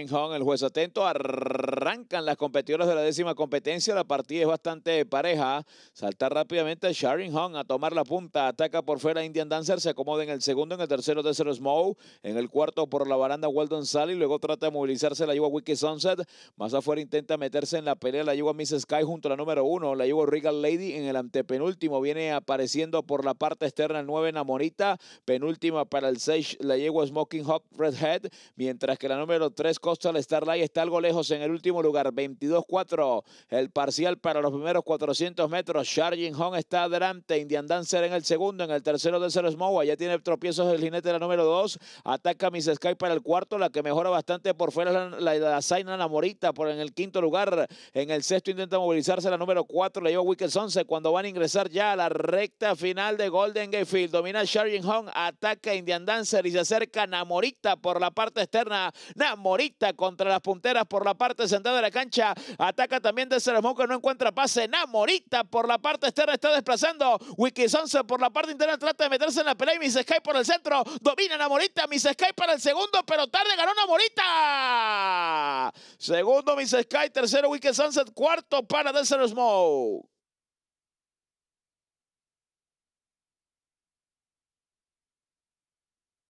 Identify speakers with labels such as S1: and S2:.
S1: el juez atento. Arrancan las competidoras de la décima competencia. La partida es bastante pareja. Salta rápidamente Sharon Hong a tomar la punta. Ataca por fuera Indian Dancer. Se acomoda en el segundo, en el tercero de En el cuarto por la baranda Weldon Sally. Luego trata de movilizarse la Yuga Wiki Sunset. Más afuera intenta meterse en la pelea la Yuga Miss Sky junto a la número uno. La Yuga Regal Lady en el antepenúltimo. Viene apareciendo por la parte externa el 9 Namorita. Penúltima para el 6 la yegua Smoking Hawk Redhead. Mientras que la número 3 Costa Coastal Starlight está algo lejos en el último lugar, 22-4. El parcial para los primeros 400 metros. Charging Hong está adelante. Indian Dancer en el segundo. En el tercero del Cero Smowa. Ya tiene tropiezos el jinete de la número 2. Ataca Miss Sky para el cuarto. La que mejora bastante por fuera la, la, por en el quinto lugar. En el sexto intenta movilizarse la número 4. La lleva Wickels 11 cuando van a ingresar ya a la recta final de Golden Gate Domina Charging Hong. Ataca Indian Dancer y se acerca Namorita por la parte externa. Namorita contra las punteras por la parte central de la cancha. Ataca también de Smoke que no encuentra pase. Namorita por la parte externa está desplazando. Sunset por la parte interna trata de meterse en la pelea y Miss Sky por el centro. Domina Namorita. Miss Sky para el segundo, pero tarde ganó Namorita. Segundo Miss Sky, tercero Wiki Sunset, cuarto para Desert Smoke.